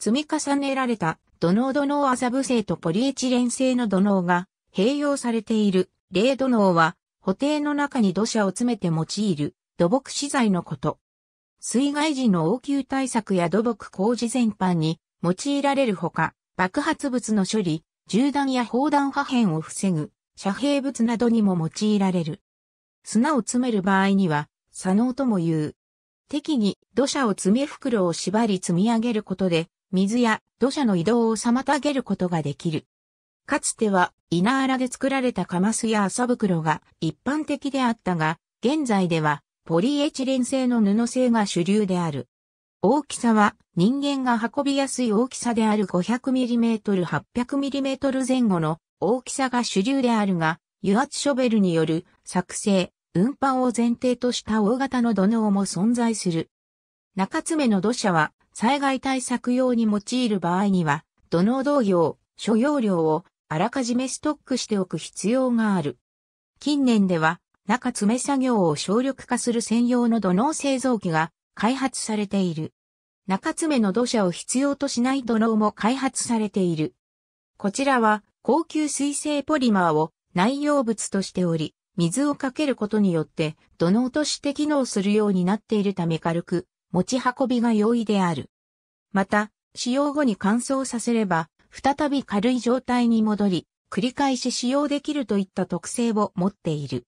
積み重ねられた土の土の麻布製とポリエチレン製の土のが併用されている。例土のは、補定の中に土砂を詰めて用いる土木資材のこと。水害時の応急対策や土木工事全般に用いられるほか、爆発物の処理、銃弾や砲弾破片を防ぐ、遮蔽物などにも用いられる。砂を詰める場合には、砂能とも言う。適宜土砂を詰め袋を縛り積み上げることで、水や土砂の移動を妨げることができる。かつては稲荒で作られたカマスや麻袋が一般的であったが、現在ではポリエチレン製の布製が主流である。大きさは人間が運びやすい大きさである 500mm800mm 前後の大きさが主流であるが、油圧ショベルによる作成、運搬を前提とした大型の土のうも存在する。中爪の土砂は災害対策用に用いる場合には、土の同様、所要量をあらかじめストックしておく必要がある。近年では、中詰め作業を省力化する専用の土の製造機が開発されている。中詰めの土砂を必要としない土のも開発されている。こちらは高級水性ポリマーを内容物としており、水をかけることによって土のとして機能するようになっているため軽く、持ち運びが容易である。また、使用後に乾燥させれば、再び軽い状態に戻り、繰り返し使用できるといった特性を持っている。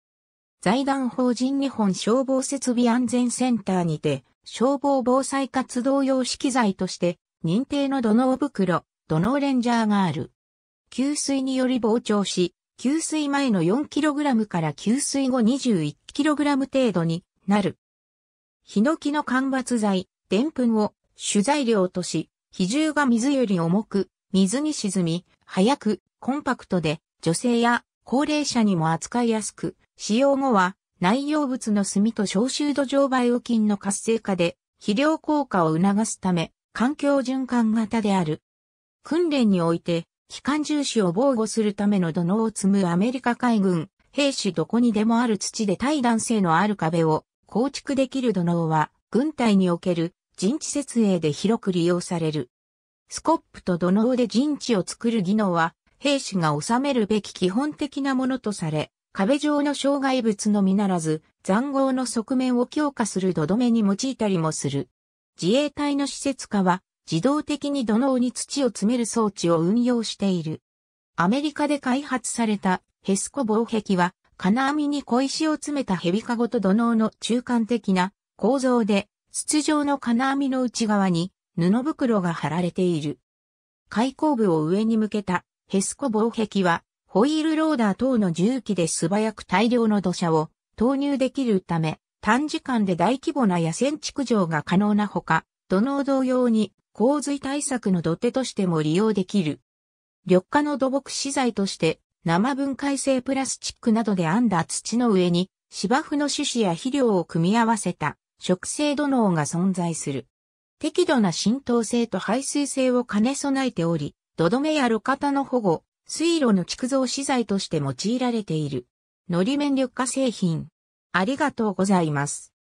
財団法人日本消防設備安全センターにて、消防防災活動用資材として、認定の土のう袋、土のうレンジャーがある。給水により膨張し、給水前の 4kg から給水後 21kg 程度になるヒノキの間伐材、デンプンを主材料とし、比重が水より重く、水に沈み、早く、コンパクトで、女性や高齢者にも扱いやすく、使用後は内容物の炭と消臭土壌バイオ菌の活性化で、肥料効果を促すため、環境循環型である。訓練において、機関重視を防護するための土のを積むアメリカ海軍、兵士どこにでもある土で対男性のある壁を構築できる土のうは、軍隊における陣地設営で広く利用される。スコップと土のうで陣地を作る技能は、兵士が収めるべき基本的なものとされ、壁上の障害物のみならず、残壕の側面を強化する土留めに用いたりもする。自衛隊の施設化は、自動的に土のうに土を詰める装置を運用している。アメリカで開発されたヘスコ防壁は、金網に小石を詰めた蛇かごと土のうの中間的な構造で、筒状の金網の内側に布袋が貼られている。開口部を上に向けたヘスコ防壁は、ホイールローダー等の重機で素早く大量の土砂を投入できるため、短時間で大規模な野戦築城が可能なほか、土の同様に洪水対策の土手としても利用できる。緑化の土木資材として生分解性プラスチックなどで編んだ土の上に芝生の種子や肥料を組み合わせた植生土のが存在する。適度な浸透性と排水性を兼ね備えており、土留めや路肩の保護、水路の築造資材として用いられている。のり面緑化製品。ありがとうございます。